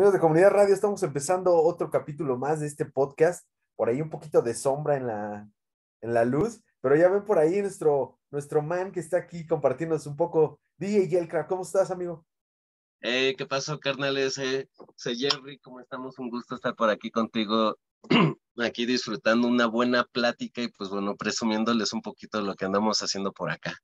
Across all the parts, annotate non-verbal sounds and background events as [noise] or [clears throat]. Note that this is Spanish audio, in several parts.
Amigos de Comunidad Radio, estamos empezando otro capítulo más de este podcast. Por ahí un poquito de sombra en la, en la luz, pero ya ven por ahí nuestro, nuestro man que está aquí compartiéndonos un poco. DJ Yelcra, ¿cómo estás, amigo? Hey, eh, ¿qué pasó, carnales? Eh, soy Jerry, ¿cómo estamos? Un gusto estar por aquí contigo, [clears throat] aquí disfrutando una buena plática y pues bueno, presumiéndoles un poquito lo que andamos haciendo por acá.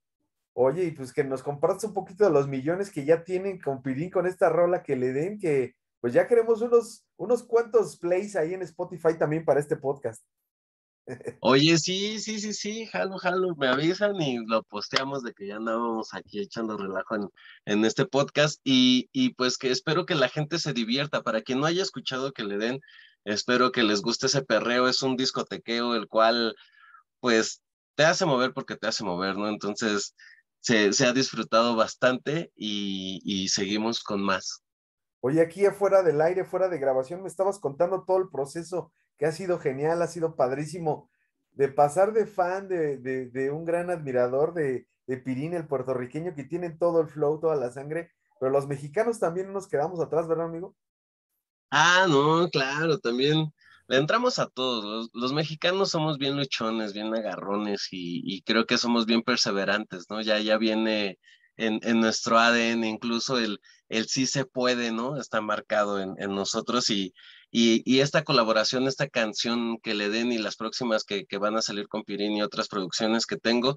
Oye, y pues que nos compartas un poquito de los millones que ya tienen con Pirín, con esta rola que le den, que pues ya queremos unos, unos cuantos plays ahí en Spotify también para este podcast. [laughs] Oye, sí, sí, sí, sí, jalo, jalo, me avisan y lo posteamos de que ya andábamos aquí echando relajo en, este podcast y, pues que espero que la gente se divierta, para quien no haya escuchado que le den, espero que les guste ese perreo, es un discotequeo el cual pues te hace mover porque te hace mover, ¿no? Entonces se, ha disfrutado bastante y, y seguimos con más. Oye, aquí afuera del aire, fuera de grabación, me estabas contando todo el proceso que ha sido genial, ha sido padrísimo, de pasar de fan de, de, un gran admirador de, de Pirín, el puertorriqueño, que tiene todo el flow, toda la sangre, pero los mexicanos también nos quedamos atrás, ¿verdad, amigo? Ah, no, claro, también le entramos a todos. Los, mexicanos somos bien luchones, bien agarrones y, y, creo que somos bien perseverantes, ¿no? Ya, ya viene en, nuestro ADN, incluso el, el sí se puede, ¿no? Está marcado en, nosotros y, y, esta colaboración, esta canción que le den y las próximas que, van a salir con Pirín y otras producciones que tengo,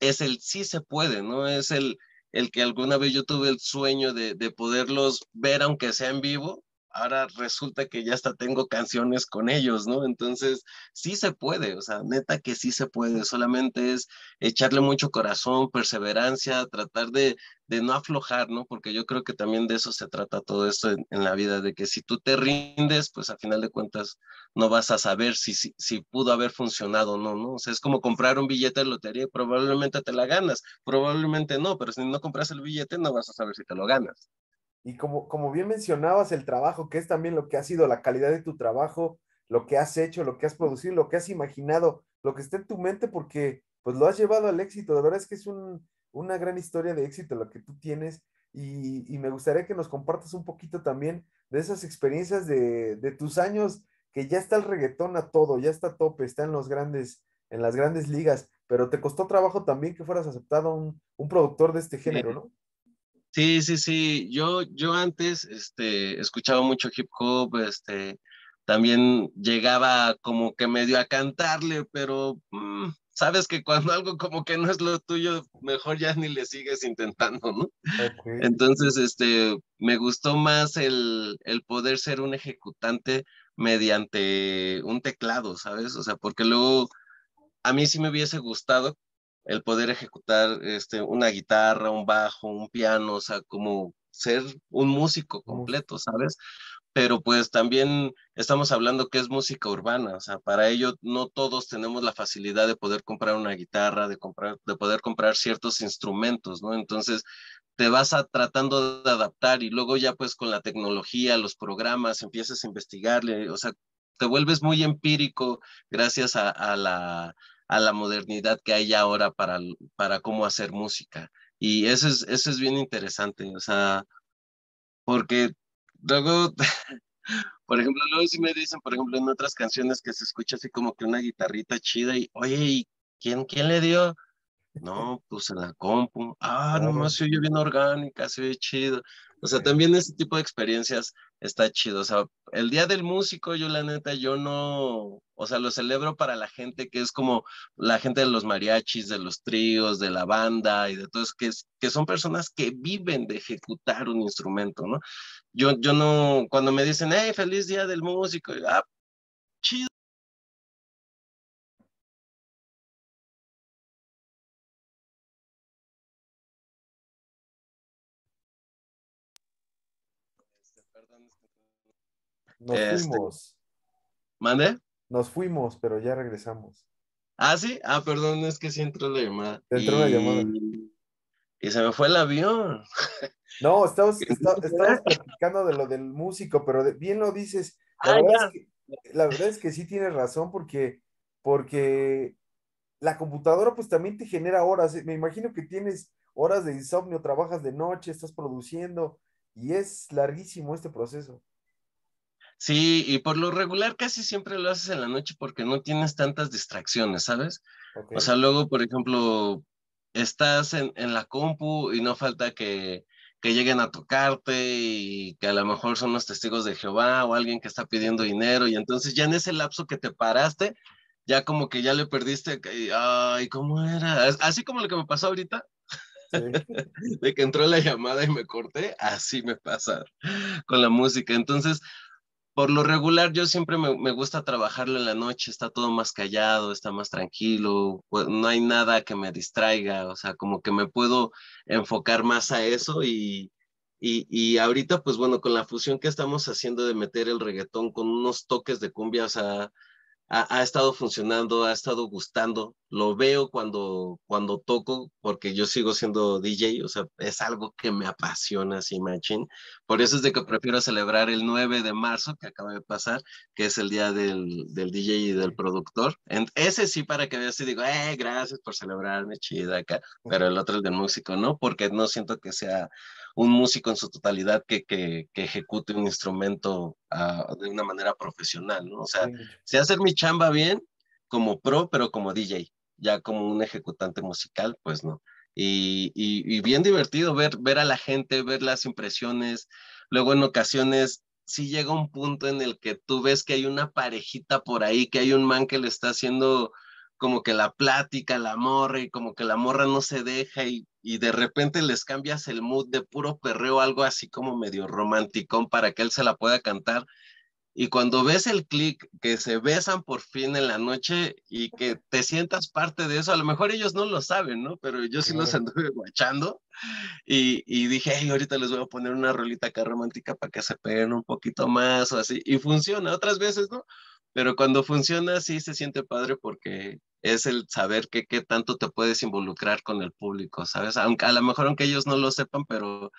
es el sí se puede, ¿no? Es el, el que alguna vez yo tuve el sueño de poderlos ver aunque sea en vivo ahora resulta que ya hasta tengo canciones con ellos, ¿no? Entonces, sí se puede, o sea, neta que sí se puede, solamente es echarle mucho corazón, perseverancia, tratar de, de no aflojar, ¿no? Porque yo creo que también de eso se trata todo esto en, la vida, de que si tú te rindes, pues a final de cuentas no vas a saber si, si, pudo haber funcionado o no, ¿no? O sea, es como comprar un billete de lotería, probablemente te la ganas, probablemente no, pero si no compras el billete no vas a saber si te lo ganas. Y como, como bien mencionabas, el trabajo, que es también lo que ha sido la calidad de tu trabajo, lo que has hecho, lo que has producido, lo que has imaginado, lo que está en tu mente, porque pues lo has llevado al éxito. De verdad es que es una gran historia de éxito lo que tú tienes. Y, me gustaría que nos compartas un poquito también de esas experiencias de, tus años, que ya está el reggaetón a todo, ya está tope, está en los grandes, en las grandes ligas, pero te costó trabajo también que fueras aceptado un, un productor de este género, ¿no? Sí, sí, sí. Yo, yo antes este, escuchaba mucho hip hop, este, también llegaba como que medio a cantarle, pero mm, sabes que cuando algo como que no es lo tuyo, mejor ya ni le sigues intentando, ¿no? Entonces, este, me gustó más el, el poder ser un ejecutante mediante un teclado, ¿sabes? O sea, porque luego a mí sí me hubiese gustado el poder ejecutar este, una guitarra, un bajo, un piano, o sea, como ser un músico completo, ¿sabes? Pero pues también estamos hablando que es música urbana, o sea, para ello no todos tenemos la facilidad de poder comprar una guitarra, de, comprar, de poder comprar ciertos instrumentos, ¿no? Entonces, te vas a, tratando de adaptar y luego ya pues con la tecnología, los programas, empiezas a investigarle, o sea, te vuelves muy empírico gracias a la a la modernidad que hay ahora para, para cómo hacer música. Y eso es, eso es bien interesante, o sea, porque luego, [laughs] por ejemplo, luego si me dicen, por ejemplo, en otras canciones que se escucha así como que una guitarrita chida y, oye, ¿y quién, quién le dio? [laughs] No, pues en la compu. Ah, nomás ah. se oye bien orgánica, se oye chido. O sea, también ese tipo de experiencias está chido. O sea, el Día del Músico, yo la neta, yo no, o sea, lo celebro para la gente que es como la gente de los mariachis, de los tríos, de la banda y de todos, que, que son personas que viven de ejecutar un instrumento, ¿no? Yo, yo no, cuando me dicen, hey, feliz Día del Músico, ah, chido Nos este, fuimos. ¿Mande? Nos fuimos, pero ya regresamos. Ah, sí. Ah, perdón, es que sí entró la llamada. Entró y... Y se me fue el avión. [laughs] No, estamos, [laughs] estamos platicando de lo del músico, pero bien lo dices. Ah, la, verdad es que, sí tienes razón, porque, porque la computadora pues también te genera horas. Me imagino que tienes horas de insomnio, trabajas de noche, estás produciendo, y es larguísimo este proceso. Sí, y por lo regular casi siempre lo haces en la noche porque no tienes tantas distracciones, ¿sabes? O sea, luego, por ejemplo, estás en, la compu y no falta que, lleguen a tocarte y que a lo mejor son los testigos de Jehová o alguien que está pidiendo dinero y entonces ya en ese lapso que te paraste, ya como que ya le perdiste, ay, ¿cómo era? Así como lo que me pasó ahorita, [laughs] de que entró la llamada y me corté, así me pasa con la música. Entonces, por lo regular yo siempre me, gusta trabajarlo en la noche, está todo más callado, está más tranquilo, pues, no hay nada que me distraiga, o sea, como que me puedo enfocar más a eso y, y, y ahorita pues bueno, con la fusión que estamos haciendo de meter el reggaetón con unos toques de cumbia, o sea, ha, estado funcionando, ha estado gustando. Lo veo cuando, cuando toco, porque yo sigo siendo DJ, o sea, es algo que me apasiona, así, machín. Por eso es de que prefiero celebrar el 9 de marzo, que acaba de pasar, que es el día del, DJ y del productor. ese sí, para que veas y digo, eh, gracias por celebrarme, chida acá. Pero el otro, es del músico, no, porque no siento que sea un músico en su totalidad que, ejecute un instrumento ah, de una manera profesional, ¿no? O sea, si hacer mi chamba bien como pro, pero como DJ, ya como un ejecutante musical, pues no. Y, bien divertido ver, ver a la gente, ver las impresiones. Luego en ocasiones sí llega un punto en el que tú ves que hay una parejita por ahí, que hay un man que le está haciendo como que la plática, la morra, y como que la morra no se deja, y y de repente les cambias el mood de puro perreo, algo así como medio romanticón para que él se la pueda cantar. Y cuando ves el clic, que se besan por fin en la noche y que te sientas parte de eso, a lo mejor ellos no lo saben, ¿no? Pero yo sí los anduve [laughs] guachando y, dije, hey, ahorita les voy a poner una rolita acá romántica para que se peguen un poquito más o así. Y funciona otras veces, ¿no? Pero cuando funciona, sí se siente padre porque es el saber que qué tanto te puedes involucrar con el público, ¿sabes? Aunque, a lo mejor aunque ellos no lo sepan, pero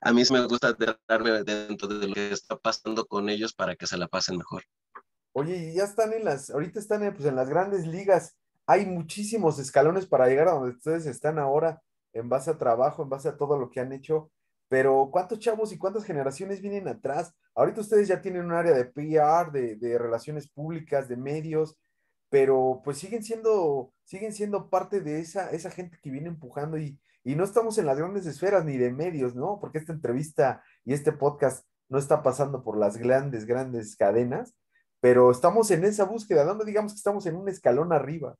a mí me gusta darme dentro de lo que está pasando con ellos para que se la pasen mejor. Oye, ya están en las, ahorita están pues, las grandes ligas. Hay muchísimos escalones para llegar a donde ustedes están ahora, en base a trabajo, en base a todo lo que han hecho. Pero ¿cuántos chavos y cuántas generaciones vienen atrás? Ahorita ustedes ya tienen un área de PR, de, de relaciones públicas, de medios, pero pues siguen siendo, siguen siendo parte de esa, esa gente que viene empujando y, y no estamos en las grandes esferas ni de medios, ¿no? Porque esta entrevista y este podcast no está pasando por las grandes, grandes cadenas, pero estamos en esa búsqueda, donde digamos que estamos en un escalón arriba.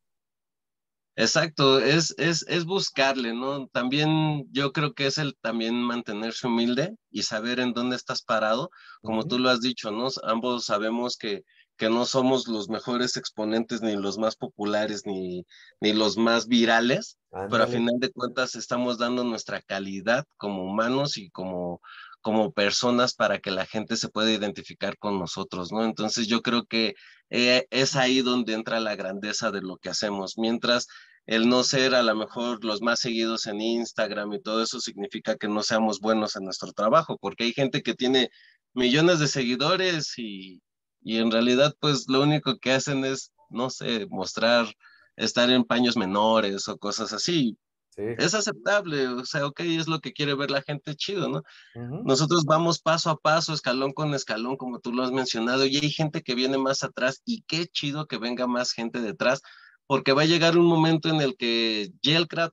Exacto, es, es, es buscarle, ¿no? También yo creo que es el también mantenerse humilde y saber en dónde estás parado, como tú lo has dicho, ¿no? Ambos sabemos que que no somos los mejores exponentes, ni los más populares, ni, ni los más virales, pero a final de cuentas estamos dando nuestra calidad como humanos y como, como personas para que la gente se pueda identificar con nosotros, ¿no? Entonces yo creo que eh, es ahí donde entra la grandeza de lo que hacemos. Mientras el no ser a lo mejor los más seguidos en Instagram y todo eso significa que no seamos buenos en nuestro trabajo, porque hay gente que tiene millones de seguidores y, y en realidad pues lo único que hacen es, no sé, mostrar estar en paños menores o cosas así. Es aceptable, o sea, ok, es lo que quiere ver la gente, chido, ¿no? Nosotros vamos paso a paso, escalón con escalón, como tú lo has mencionado, y hay gente que viene más atrás y qué chido que venga más gente detrás, porque va a llegar un momento en el que Yelcraft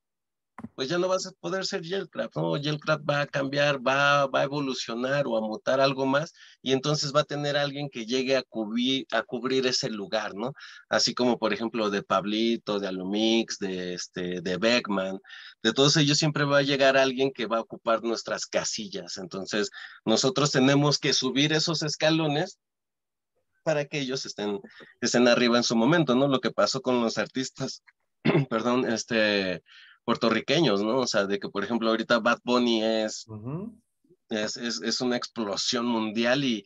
pues ya no vas a poder ser Yelcraft, ¿no? Yelcraft va a cambiar, va, a evolucionar o a mutar algo más y entonces va a tener alguien que llegue a cubrir, a cubrir ese lugar, ¿no? Así como, por ejemplo, de Pablito, de Alumix, de, este, de Beckman, de todos ellos siempre va a llegar alguien que va a ocupar nuestras casillas. Entonces, nosotros tenemos que subir esos escalones para que ellos estén, estén arriba en su momento, ¿no? Lo que pasó con los artistas, [clears throat] perdón, este puertorriqueños, ¿no? O sea, de que, por ejemplo, ahorita Bad Bunny es, es, es, una explosión mundial y,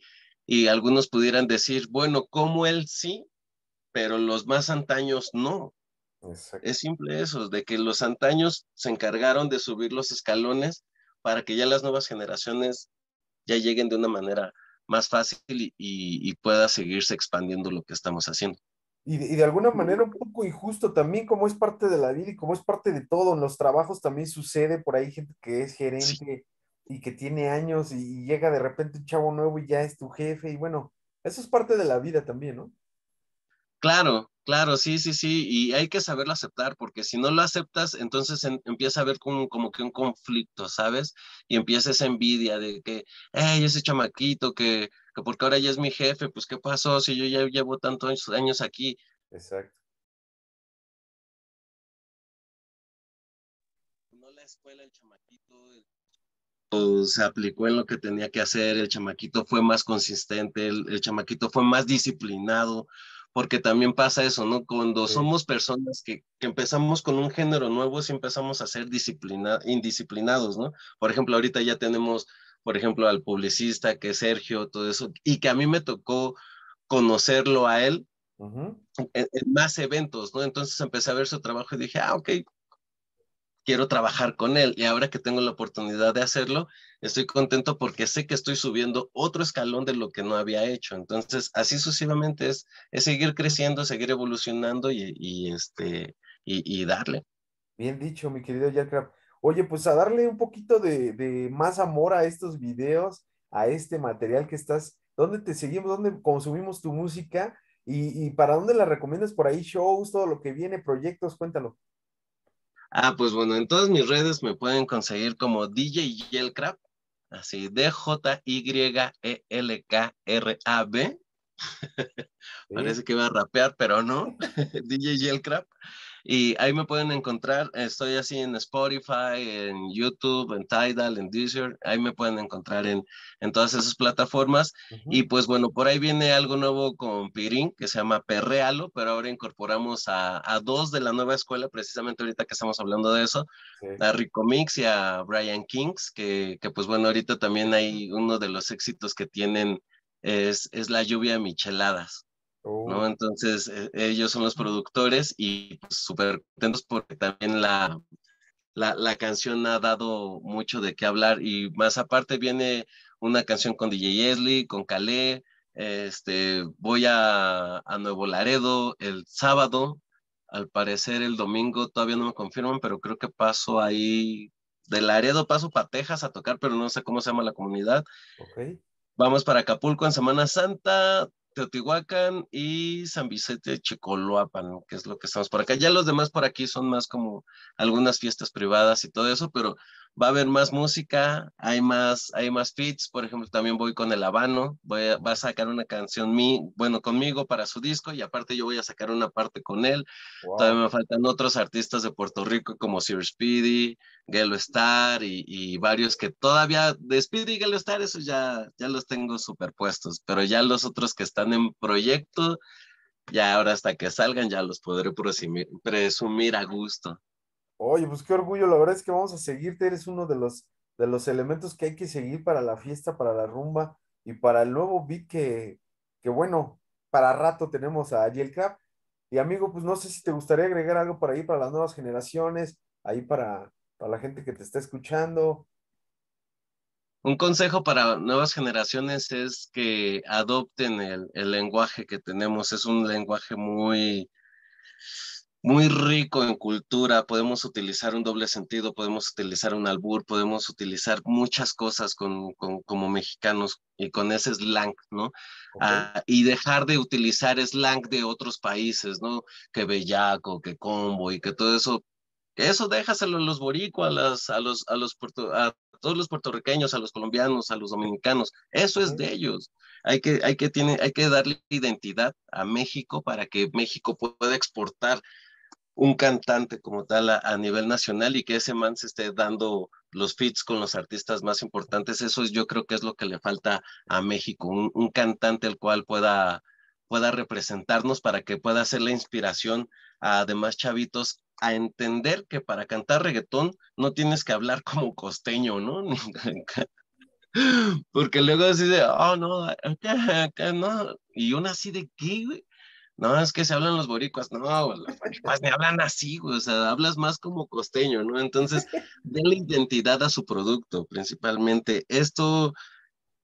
algunos pudieran decir, bueno, como él sí, pero los más antaños no. Es simple eso, de que los antaños se encargaron de subir los escalones para que ya las nuevas generaciones ya lleguen de una manera más fácil y pueda seguirse expandiendo lo que estamos haciendo y de, alguna manera un poco injusto también, como es parte de la vida y como es parte de todo, en los trabajos también sucede por ahí gente que es gerente y que tiene años y, llega de repente un chavo nuevo y ya es tu jefe y bueno, eso es parte de la vida también, ¿no? Claro, claro, sí, sí, sí, y hay que saberlo aceptar porque si no lo aceptas, entonces em, empieza a haber como, como, que un conflicto, ¿sabes? Y empieza esa envidia de que, hey, ese chamaquito que porque ahora ya es mi jefe, pues ¿qué pasó si yo ya llevo tantos años aquí? Exacto. No la escuela, el chamaquito Pues, se aplicó en lo que tenía que hacer, el chamaquito fue más consistente, el, chamaquito fue más disciplinado, porque también pasa eso, ¿no? Cuando somos personas que, empezamos con un género nuevo, si sí empezamos a ser indisciplinados, ¿no? Por ejemplo, ahorita ya tenemos por ejemplo, al publicista que es Sergio, todo eso, y que a mí me tocó conocerlo a él en, más eventos, ¿no? Entonces empecé a ver su trabajo y dije, ah, ok, quiero trabajar con él. Y ahora que tengo la oportunidad de hacerlo, estoy contento porque sé que estoy subiendo otro escalón de lo que no había hecho. Entonces, así sucesivamente es, es seguir creciendo, seguir evolucionando y, este, y, darle. Bien dicho, mi querido Jack oye, pues a darle un poquito de, más amor a estos videos, a este material que estás, dónde te seguimos, dónde consumimos tu música y, para dónde la recomiendas por ahí, shows, todo lo que viene, proyectos, cuéntalo. Ah, pues bueno, en todas mis redes me pueden conseguir como DJ Yelcrab, así D-J-Y-E-L-K-R-A-B. [laughs] Parece que iba a rapear, pero no. [laughs] DJ Yelcrab. Y ahí me pueden encontrar, estoy así en Spotify, en YouTube, en Tidal, en Deezer, ahí me pueden encontrar en, en todas esas plataformas. Y pues bueno, por ahí viene algo nuevo con Pirín que se llama Perrealo, pero ahora incorporamos a, dos de la nueva escuela, precisamente ahorita que estamos hablando de eso, a Rico Mix y a Brian Kings, que, que pues bueno, ahorita también hay uno de los éxitos que tienen es, es la lluvia micheladas. Oh. Entonces, eh, ellos son los productores y pues, súper contentos porque también la, la, canción ha dado mucho de qué hablar y más aparte viene una canción con DJ Leslie, con Calé, este, voy a, Nuevo Laredo el sábado, al parecer el domingo todavía no me confirman, pero creo que paso ahí, de Laredo paso para Texas a tocar, pero no sé cómo se llama la comunidad. Vamos para Acapulco en Semana Santa, Teotihuacán y San Vicente de Chicoloapan, que es lo que estamos por acá. Ya los demás por aquí son más como algunas fiestas privadas y todo eso, pero va a haber más música, hay más, hay más feats, por ejemplo, también voy con El Habano, voy a, va a sacar una canción mi, bueno, conmigo para su disco y aparte yo voy a sacar una parte con él. Todavía me faltan otros artistas de Puerto Rico como Sir Speedy, Gelo Star y, varios que todavía de Speedy y Gelo Star, eso ya, ya los tengo superpuestos, pero ya los otros que están en proyecto, ya ahora hasta que salgan ya los podré presumir a gusto. Oye, pues qué orgullo, la verdad es que vamos a seguirte, eres uno de los, de los elementos que hay que seguir para la fiesta, para la rumba y para el nuevo beat que, que bueno, para rato tenemos a Yelcap. Y amigo, pues no sé si te gustaría agregar algo para ahí, para las nuevas generaciones, ahí para, la gente que te está escuchando. Un consejo para nuevas generaciones es que adopten el, el lenguaje que tenemos. Es un lenguaje muy, muy rico en cultura, podemos utilizar un doble sentido, podemos utilizar un albur, podemos utilizar muchas cosas con, como mexicanos y con ese slang, ¿no? Ah, y dejar de utilizar slang de otros países, ¿no? Que bellaco, que combo y que todo eso, eso déjaselo a los boricuas, a, las, a los, a los a todos los puertorriqueños, a los colombianos, a los dominicanos, eso es de ellos. Hay que, hay que, tiene, hay que darle identidad a México para que México pueda exportar un cantante como tal a, nivel nacional y que ese man se esté dando los fits con los artistas más importantes, eso es, yo creo que es lo que le falta a México, un, cantante el cual pueda, pueda representarnos para que pueda ser la inspiración a demás chavitos a entender que para cantar reggaetón no tienes que hablar [laughs] como costeño, ¿no? [laughs] Porque luego así oh, no, acá, no. Y yo así de, ¿qué, güey? no, es que se hablan los boricuas, no, los boricuas me hablan así, o sea, hablas más como costeño, ¿no? Entonces, [laughs] denle identidad a su producto, principalmente. Esto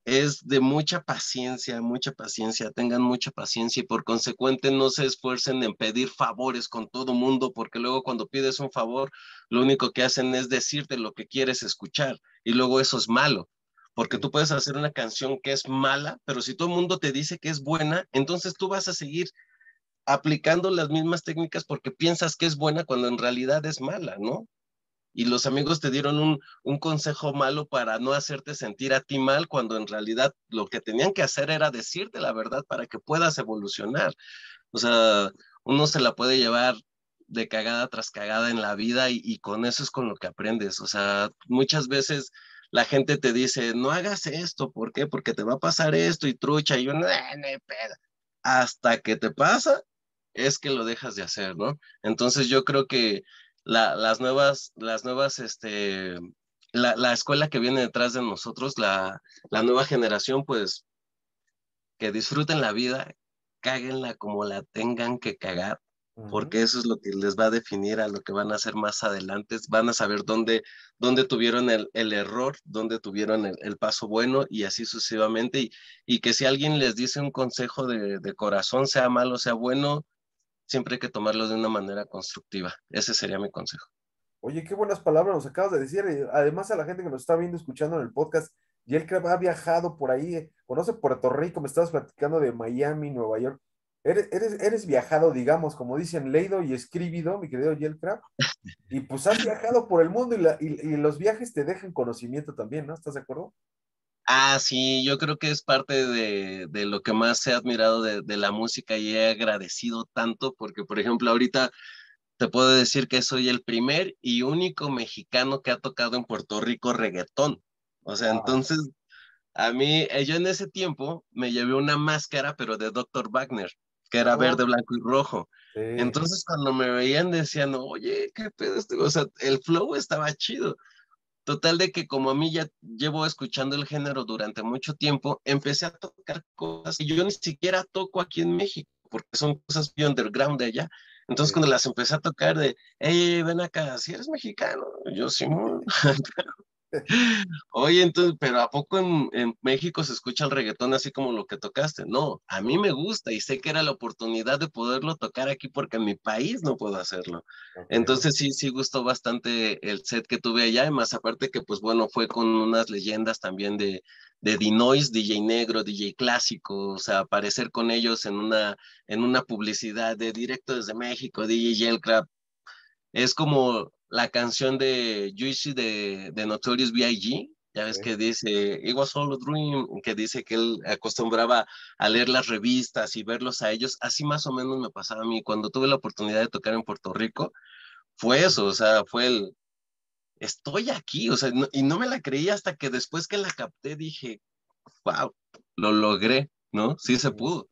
es de mucha paciencia, mucha paciencia, tengan mucha paciencia y por consecuente no se esfuercen en pedir favores con todo mundo, porque luego cuando pides un favor, lo único que hacen es decirte lo que quieres escuchar y luego eso es malo porque tú puedes hacer una canción que es mala, pero si todo el mundo te dice que es buena, entonces tú vas a seguir aplicando las mismas técnicas porque piensas que es buena cuando en realidad es mala, ¿no? Y los amigos te dieron un, consejo malo para no hacerte sentir a ti mal cuando en realidad lo que tenían que hacer era decirte la verdad para que puedas evolucionar. O sea, uno se la puede llevar de cagada tras cagada en la vida y, con eso es con lo que aprendes. O sea, muchas veces la gente te dice, no hagas esto, ¿por qué? Porque te va a pasar esto y trucha y yo ah, no no, hasta que te pasa es que lo dejas de hacer, ¿no? Entonces yo creo que las nuevas, las nuevas, este, la, escuela que viene detrás de nosotros, la, nueva generación, pues, que disfruten la vida, cáguenla como la tengan que cagar, porque eso es lo que les va a definir a lo que van a hacer más adelante. Van a saber dónde, dónde tuvieron el, error, dónde tuvieron el, paso bueno y así sucesivamente. Y, y, que si alguien les dice un consejo de, de, corazón, sea malo, sea bueno, siempre hay que tomarlos de una manera constructiva. Ese sería mi consejo. Oye, qué buenas palabras nos acabas de decir. Eh, además, a la gente que nos está viendo, escuchando en el podcast, y ha viajado por ahí, eh, conoce Puerto Rico, me estabas platicando de Miami, Nueva York. Eres, eres, viajado, digamos, como dicen, leído y escribido, mi querido Yelcrap. [laughs] Y pues has viajado por el mundo y, los viajes te dejan conocimiento también, ¿no? ¿Estás de acuerdo? Ah, sí, yo creo que es parte de, lo que más he admirado de, la música y he agradecido tanto porque, por ejemplo, ahorita te puedo decir que soy el primer y único mexicano que ha tocado en Puerto Rico reggaetón. O sea, ah. entonces, a mí, eh, yo en ese tiempo me llevé una máscara, pero de Dr. Wagner, que era ah. verde, blanco y rojo. Entonces, cuando me veían, decían, oye, qué pedo este", o sea, el flow estaba chido. Total de que como a mí ya llevo escuchando el género durante mucho tiempo, empecé a tocar cosas y yo ni siquiera toco aquí en México, porque son cosas muy underground de allá. Entonces cuando las empecé a tocar de, hey, ven acá, si eres mexicano, yo sí, [laughs] Oye, entonces, pero ¿a poco en, México se escucha el reggaetón así como lo que tocaste? No, a mí me gusta y sé que era la oportunidad de poderlo tocar aquí porque en mi país no puedo hacerlo. Entonces sí, sí gustó bastante el set que tuve allá, Además, más aparte que pues bueno, fue con unas leyendas también de, de Dinois, DJ Negro, DJ Clásico, o sea, aparecer con ellos en una, en una publicidad de directo desde México, DJ Yelcrap, es como la canción de Juicy de, de Notorious B.I.G., ya ves que dice, It was dream, que dice que él acostumbraba a leer las revistas y verlos a ellos, así más o menos me pasaba a mí. Cuando tuve la oportunidad de tocar en Puerto Rico, fue eso, o sea, fue el, estoy aquí, o sea, y no me la creí hasta que después que la capté dije, wow, lo logré, ¿no? Sí se pudo.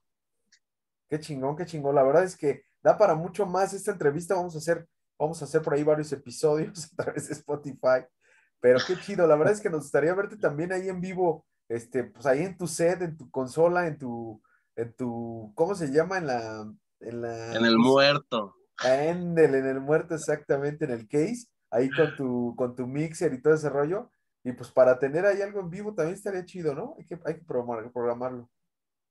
Qué chingón, qué chingón. La verdad es que da para mucho más esta entrevista. Vamos a hacer Vamos a hacer por ahí varios episodios [laughs] a través de Spotify. Pero qué chido, la verdad es que nos gustaría verte también ahí en vivo, este, pues ahí en tu set, en tu consola, en tu, en tu, ¿cómo se llama? En la, en el muerto. En el, en el muerto, exactamente, en el case, ahí con tu, con tu mixer y todo ese rollo. Y pues para tener ahí algo en vivo también estaría chido, ¿no? Hay que, hay que programarlo.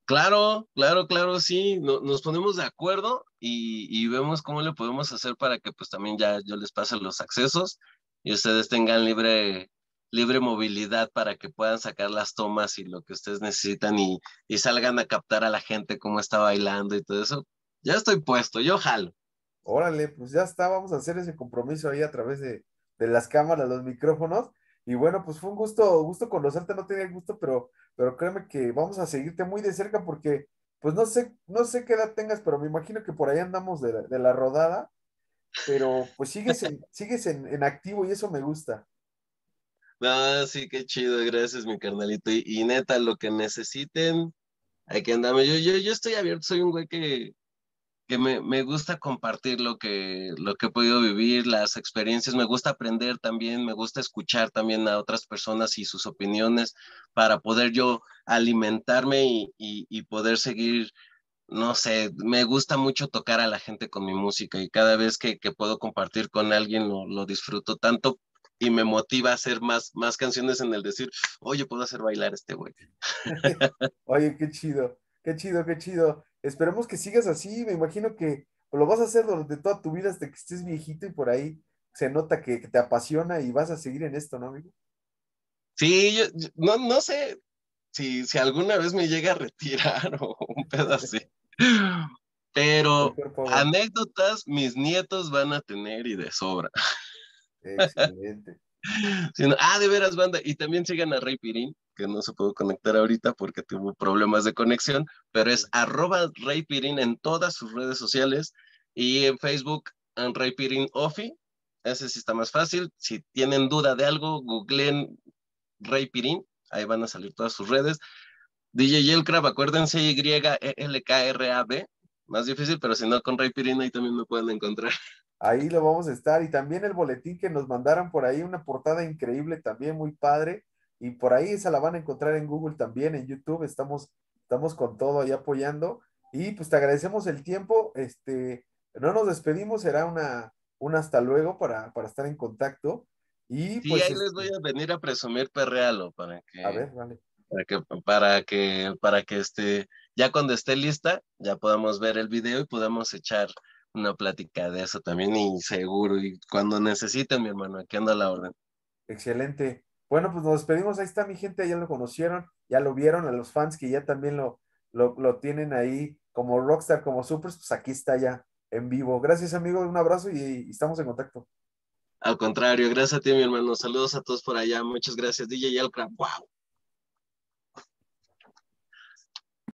Claro, claro, claro, sí, nos ponemos de acuerdo y, vemos cómo le podemos hacer para que pues también ya yo les pase los accesos y ustedes tengan libre, libre movilidad para que puedan sacar las tomas y lo que ustedes necesitan y, salgan a captar a la gente cómo está bailando y todo eso. Ya estoy puesto, yo jalo. Órale, pues ya está, vamos a hacer ese compromiso ahí a través de, de las cámaras, los micrófonos y bueno, pues fue un gusto, gusto conocerte, no tenía gusto, pero, pero créeme que vamos a seguirte muy de cerca porque, pues no sé, no sé qué edad tengas, pero me imagino que por ahí andamos de la, rodada, pero pues sigues, en, [laughs] sigues en, activo y eso me gusta. No, sí, qué chido, gracias mi carnalito. Y, neta, lo que necesiten, que que Yo, yo, yo estoy abierto, soy un güey que, me, gusta compartir lo que, lo que he podido vivir, las experiencias, me gusta aprender también, me gusta escuchar también a otras personas y sus opiniones para poder yo alimentarme y, poder seguir, no sé, me gusta mucho tocar a la gente con mi música y cada vez que, puedo compartir con alguien lo, disfruto tanto y me motiva a hacer más, más canciones en el decir, oye, puedo hacer bailar este güey. [laughs] oye, qué chido, qué chido, qué chido. Esperemos que sigas así. Me imagino que lo vas a hacer durante toda tu vida hasta que estés viejito y por ahí se nota que, te apasiona y vas a seguir en esto, ¿no, amigo? Sí, yo, no, sé si, si, alguna vez me llega a retirar [laughs] o un pedazo, Pero anécdotas mis nietos van a tener y de sobra. Excelente. Sino, ah, de veras, banda. Y también sigan a Ray Pirín, que no se pudo conectar ahorita porque tuvo problemas de conexión, pero es arroba Rey Pirín en todas sus redes sociales y en Facebook, en Rey Pirín Offi. Ese sí está más fácil. Si tienen duda de algo, googleen Ray Pirín. Ahí van a salir todas sus redes. DJ Yelcrab, acuérdense, y e, l k r a b Más difícil, pero si no, con Ray Pirin ahí también lo pueden encontrar. Ahí lo vamos a estar. Y también el boletín que nos mandaron por ahí, una portada increíble también, muy padre. Y por ahí esa la van a encontrar en Google también, en YouTube. Estamos, estamos con todo ahí apoyando. Y pues te agradecemos el tiempo. Este, no nos despedimos, será una, un hasta luego para, estar en contacto. Y pues, ahí les este, voy a venir a presumir perrealo para que. ver, Para que, para que, este, ya cuando esté lista, ya podamos ver el video y podamos echar una plática de eso también y seguro, y cuando necesiten, mi hermano, aquí anda la orden. Excelente. Bueno, pues nos despedimos. Ahí está mi gente, ya lo conocieron, ya lo vieron, a los fans que ya también lo, lo, tienen ahí como rockstar, como supers, pues aquí está ya en vivo. Gracias, amigo, un abrazo y, estamos en contacto. Al contrario, gracias a ti, mi hermano. Saludos a todos por allá. Muchas gracias, DJ Yelcra. ¡Wow!